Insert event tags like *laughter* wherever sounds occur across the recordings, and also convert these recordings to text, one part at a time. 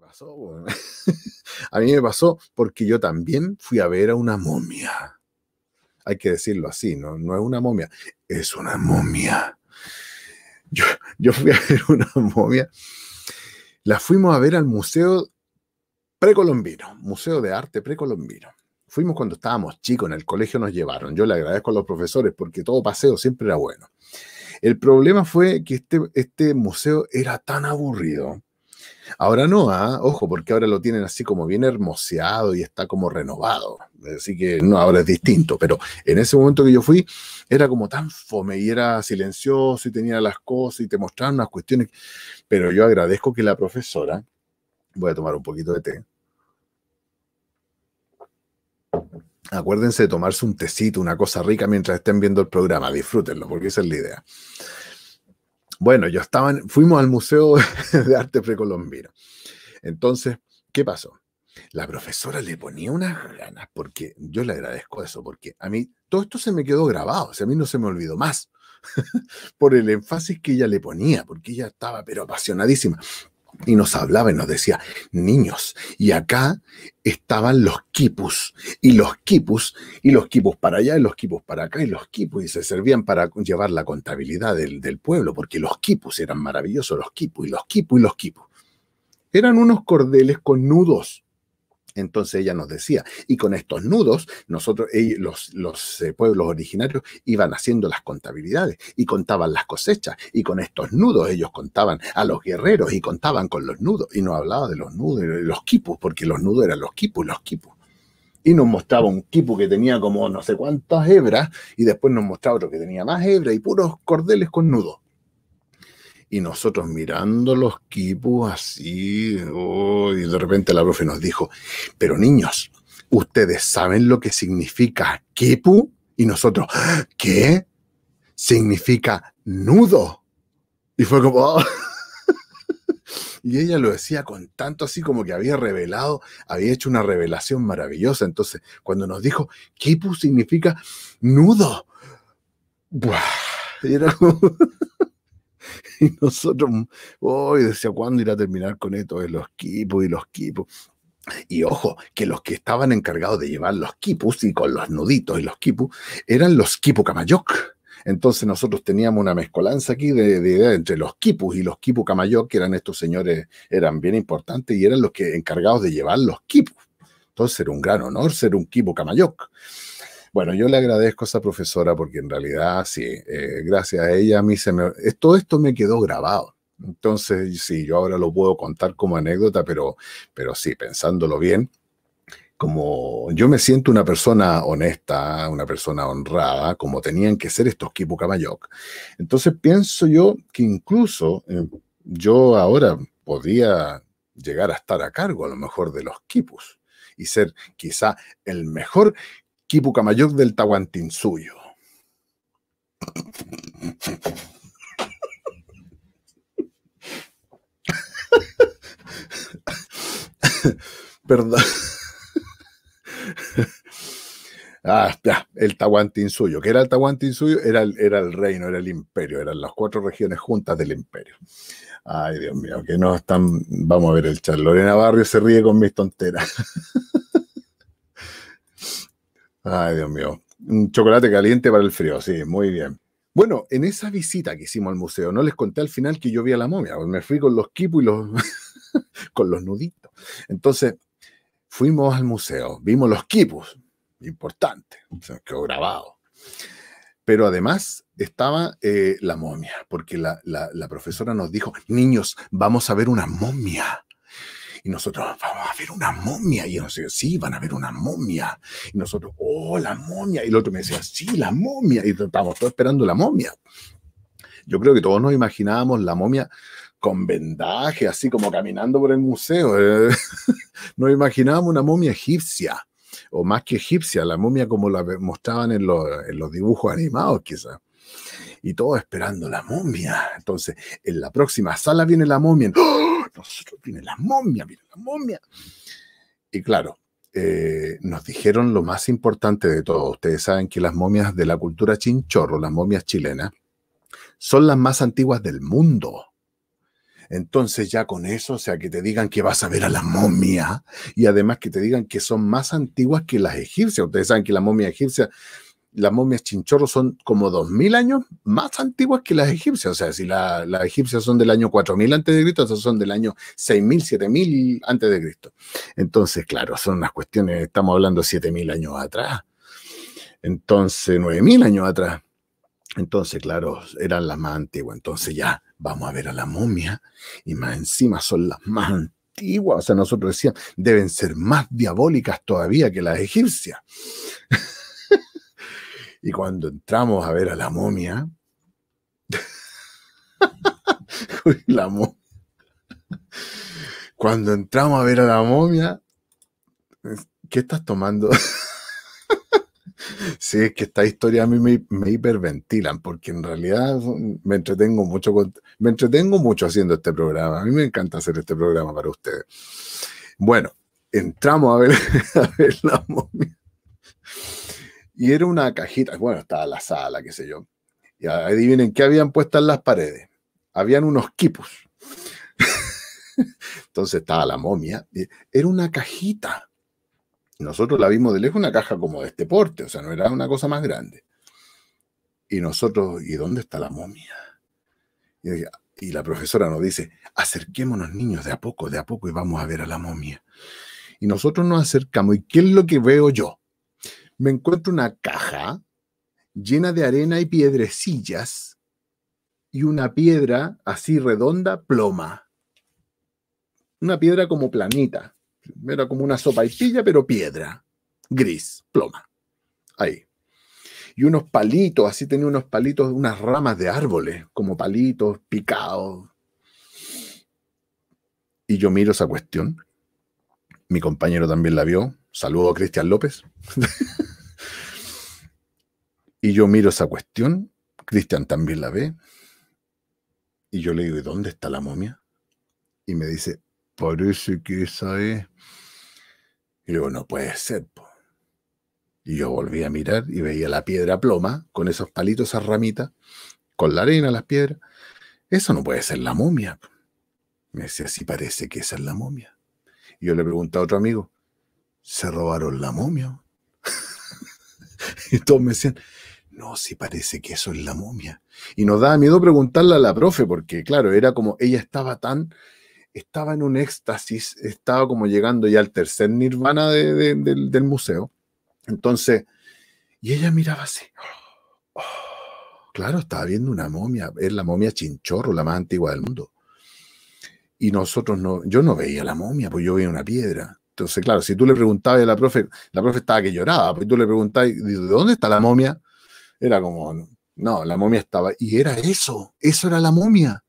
pasó? *laughs* a mí me pasó porque yo también fui a ver a una momia. Hay que decirlo así, no, no es una momia, es una momia. Yo, fui a *laughs* ver una momia. La fuimos a ver al Museo Precolombino, Museo de Arte Precolombino. Fuimos cuando estábamos chicos, en el colegio nos llevaron. Yo le agradezco a los profesores porque todo paseo siempre era bueno. El problema fue que este, este museo era tan aburrido Ahora no, ¿ah? ojo, porque ahora lo tienen así como bien hermoseado y está como renovado. Así que no, ahora es distinto. Pero en ese momento que yo fui, era como tan fome y era silencioso y tenía las cosas y te mostraban unas cuestiones. Pero yo agradezco que la profesora, voy a tomar un poquito de té. Acuérdense de tomarse un tecito, una cosa rica mientras estén viendo el programa, disfrútenlo, porque esa es la idea. Bueno, yo estaba, fuimos al Museo *laughs* de Arte Precolombino. Entonces, ¿qué pasó? La profesora le ponía unas ganas, porque yo le agradezco eso, porque a mí todo esto se me quedó grabado, o sea, a mí no se me olvidó más *laughs* por el énfasis que ella le ponía, porque ella estaba pero apasionadísima y nos hablaba y nos decía, niños, y acá estaban los quipus, y los quipus, y los quipus para allá, y los quipus para acá, y los quipus, y se servían para llevar la contabilidad del, pueblo, porque los quipus eran maravillosos, los quipus, y los quipus, y los quipus. Eran unos cordeles con nudos, entonces ella nos decía, y con estos nudos, nosotros, los, los eh, pueblos originarios iban haciendo las contabilidades y contaban las cosechas, y con estos nudos ellos contaban a los guerreros y contaban con los nudos, y nos hablaba de los nudos, de los quipus, porque los nudos eran los quipus, los quipus. Y nos mostraba un quipu que tenía como no sé cuántas hebras, y después nos mostraba otro que tenía más hebras y puros cordeles con nudos. Y nosotros mirando los kipu así, oh, y de repente la profe nos dijo, pero niños, ¿ustedes saben lo que significa Kipu? Y nosotros, ¿qué? Significa nudo. Y fue como... Ah". *laughs* Y ella lo decía con tanto así como que había revelado, había hecho una revelación maravillosa. Entonces, cuando nos dijo, Kipu significa nudo. Buah, y era como... *laughs* *laughs* Y nosotros, mm, hoy, oh, decía, ¿cuándo irá a terminar con esto? Eh, los quipus y los quipus? Y ojo, que los que estaban encargados de llevar los quipus y con los nuditos y los quipus eran los quipu camayoc. Entonces nosotros teníamos una mezcolanza aquí de, de, entre los quipus y los quipu camayoc, que eran estos señores, eran bien importantes y eran los que encargados de llevar los quipus. Entonces era un gran honor ser un quipu camayoc. Bueno, yo le agradezco a esa profesora porque en realidad sí, eh, gracias a ella a mí se me... Eh, todo esto me quedó grabado. Entonces, sí, yo ahora lo puedo contar como anécdota, pero, pero sí, pensándolo bien, como yo me siento una persona honesta, una persona honrada, como tenían que ser estos Kipu Kamayok. Entonces pienso yo que incluso eh, yo ahora podía llegar a estar a cargo a lo mejor de los Kipus y ser quizá el mejor mayor del Tahuantinsuyo. *laughs* Perdón. Ah, ya, el Tahuantinsuyo. ¿Qué era el Tahuantinsuyo? Era el, era el reino, era el imperio, eran las cuatro regiones juntas del imperio. Ay, Dios mío, que no están. Vamos a ver el chat. Lorena Barrio se ríe con mis tonteras. *laughs* Ay, Dios mío. Un chocolate caliente para el frío, sí, muy bien. Bueno, en esa visita que hicimos al museo, no les conté al final que yo vi a la momia, me fui con los quipos y los *laughs* con los nuditos. Entonces, fuimos al museo, vimos los quipus, importante, quedó grabado. Pero además estaba eh, la momia, porque la profesora nos dijo, niños, vamos a ver una momia. Y nosotros, vamos a ver una momia. Y yo no sé, sí, van a ver una momia. Y nosotros, oh, la momia. Y el otro me decía, sí, la momia. Y estábamos todos esperando la momia. Yo creo que todos nos imaginábamos la momia con vendaje, así como caminando por el museo. ¿eh? *laughs* nos imaginábamos una momia egipcia, o más que egipcia, la momia como la mostraban en los, dibujos animados, quizás y todos esperando la momia. Entonces, en la próxima sala viene la momia. ¡Oh! nosotros viene la momia, viene la momia. Y claro, eh, nos dijeron lo más importante de todo. Ustedes saben que las momias de la cultura chinchorro, las momias chilenas, son las más antiguas del mundo. Entonces ya con eso, o sea, que te digan que vas a ver a la momia y además que te digan que son más antiguas que las egipcias. Ustedes saben que la momia egipcia las momias chinchorros son como 2000 años más antiguas que las egipcias. O sea, si las egipcias son del año 4000 antes de Cristo, son del año 6000, 7000 antes de Cristo. Entonces, claro, son unas cuestiones, estamos hablando 7000 años atrás. Entonces, 9000 años atrás. Entonces, claro, eran las más antiguas. Entonces, ya vamos a ver a la momia y más encima son las más antiguas. O sea, nosotros decíamos, deben ser más diabólicas todavía que las egipcias. Y cuando entramos a ver a la momia, *laughs* Cuando entramos a ver a la momia, ¿qué estás tomando? *laughs* sí, es que esta historia a mí me, hiperventilan, porque en realidad me entretengo mucho, me entretengo mucho haciendo este programa. A mí me encanta hacer este programa para ustedes. Bueno, entramos a ver, *laughs* a ver la momia. Y era una cajita, bueno, estaba la sala, qué sé yo. Y adivinen qué habían puesto en las paredes. Habían unos quipus. *laughs* Entonces estaba la momia. Era una cajita. Nosotros la vimos de lejos, una caja como de este porte, o sea, no era una cosa más grande. Y nosotros, ¿y dónde está la momia? Y, y la profesora nos dice, acerquémonos niños de a poco, de a poco, y vamos a ver a la momia. Y nosotros nos acercamos, ¿y qué es lo que veo yo? me encuentro una caja llena de arena y piedrecillas y una piedra así redonda, ploma. Una piedra como planita. Era como una sopa y pilla, pero piedra. Gris, ploma. Ahí. Y unos palitos, así tenía unos palitos, unas ramas de árboles, como palitos picados. Y yo miro esa cuestión. Mi compañero también la vio. Saludo a Cristian López. *laughs* Y yo miro esa cuestión, Cristian también la ve, y yo le digo, ¿y dónde está la momia? Y me dice, parece que esa es. Y le digo, no puede ser. Y yo volví a mirar y veía la piedra ploma, con esos palitos, esas ramitas, con la arena, las piedras. Eso no puede ser la momia. Me decía, sí parece que esa es la momia. Y yo le pregunté a otro amigo, ¿se robaron la momia? *laughs* y todos me decían, no, sí parece que eso es la momia. Y nos daba miedo preguntarle a la profe, porque claro, era como ella estaba tan, estaba en un éxtasis, estaba como llegando ya al tercer nirvana del, museo. Entonces, y ella miraba así. ¡oh! Claro, estaba viendo una momia, es la momia chinchorro, la más antigua del mundo. Y nosotros no, yo no veía la momia, pues yo veía una piedra. Entonces, claro, si tú le preguntabas a la profe, la profe estaba que lloraba, pues tú le preguntabas, ¿de dónde está la momia? Era como, no, la momia estaba. Y era eso, eso era la momia.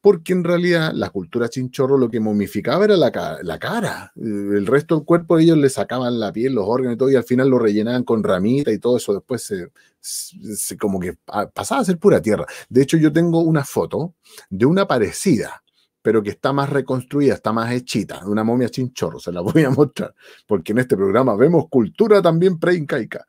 Porque en realidad la cultura chinchorro lo que momificaba era la, cara. El resto del cuerpo ellos le sacaban la piel, los órganos y todo, y al final lo rellenaban con ramita y todo eso. Después se, como que pasaba a ser pura tierra. De hecho, yo tengo una foto de una parecida, pero que está más reconstruida, está más hechita, una momia chinchorro, se la voy a mostrar, porque en este programa vemos cultura también preincaica.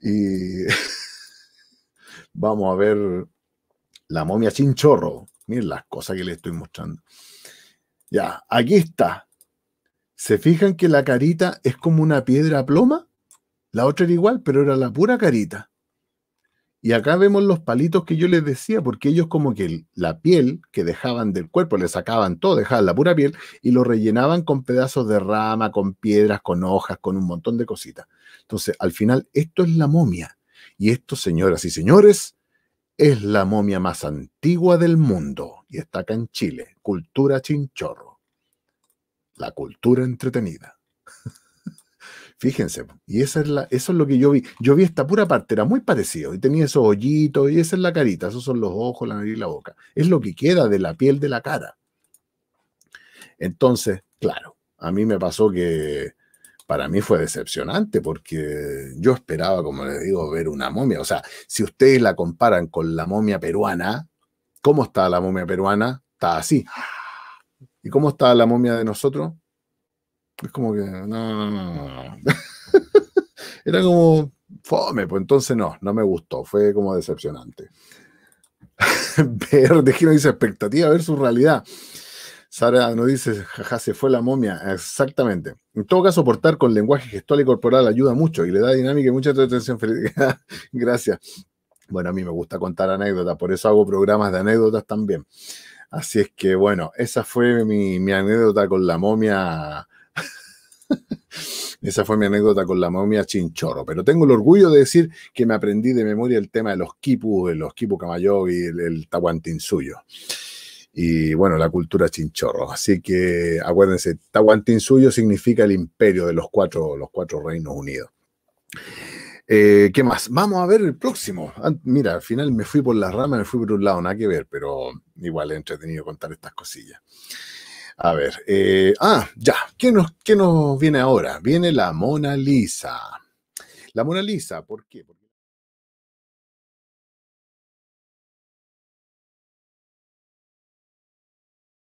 Y *laughs* vamos a ver la momia chinchorro Miren las cosas que les estoy mostrando. Ya, aquí está. ¿Se fijan que la carita es como una piedra ploma? La otra era igual, pero era la pura carita. Y acá vemos los palitos que yo les decía, porque ellos como que la piel que dejaban del cuerpo, le sacaban todo, dejaban la pura piel y lo rellenaban con pedazos de rama, con piedras, con hojas, con un montón de cositas. Entonces, al final, esto es la momia. Y esto, señoras y señores, es la momia más antigua del mundo y está acá en Chile, cultura chinchorro, la cultura entretenida. *laughs* Fíjense, y esa es eso es lo que yo vi. Yo vi esta pura parte, era muy parecido, y tenía esos hoyitos, y esa es la carita, esos son los ojos, la nariz y la boca. Es lo que queda de la piel de la cara. Entonces, claro, a mí me pasó que para mí fue decepcionante porque yo esperaba, como les digo, ver una momia. O sea, si ustedes la comparan con la momia peruana, ¿cómo está la momia peruana? Está así. ¿Y cómo está la momia de nosotros? Es como que, no, no, no, no. *laughs* Era como fome, pues entonces no, no me gustó, fue como decepcionante. *laughs* Ver, que nos dice expectativa Ver su realidad. Sara no dice, jaja, se fue la momia. Exactamente. En todo caso, portar con lenguaje gestual y corporal ayuda mucho y le da dinámica y mucha atención. *laughs* Gracias. Bueno, a mí me gusta contar anécdotas, por eso hago programas de anécdotas también. Así es que, bueno, esa fue mi, mi anécdota con la momia esa fue mi anécdota con la momia chinchorro, pero tengo el orgullo de decir que me aprendí de memoria el tema de los quipu, de los quipu camayog y el, tahuantinsuyo y bueno, la cultura chinchorro. Así que acuérdense, Tahuantinsuyo significa el imperio de los cuatro, los cuatro reinos unidos. Eh, ¿Qué más? Vamos a ver el próximo. mira, al final me fui por las ramas, me fui por un lado, nada que ver, pero igual es entretenido contar estas cosillas. A ver, eh, ah, ya, ¿Qué nos, ¿qué nos viene ahora? Viene la Mona Lisa. La Mona Lisa, ¿por qué?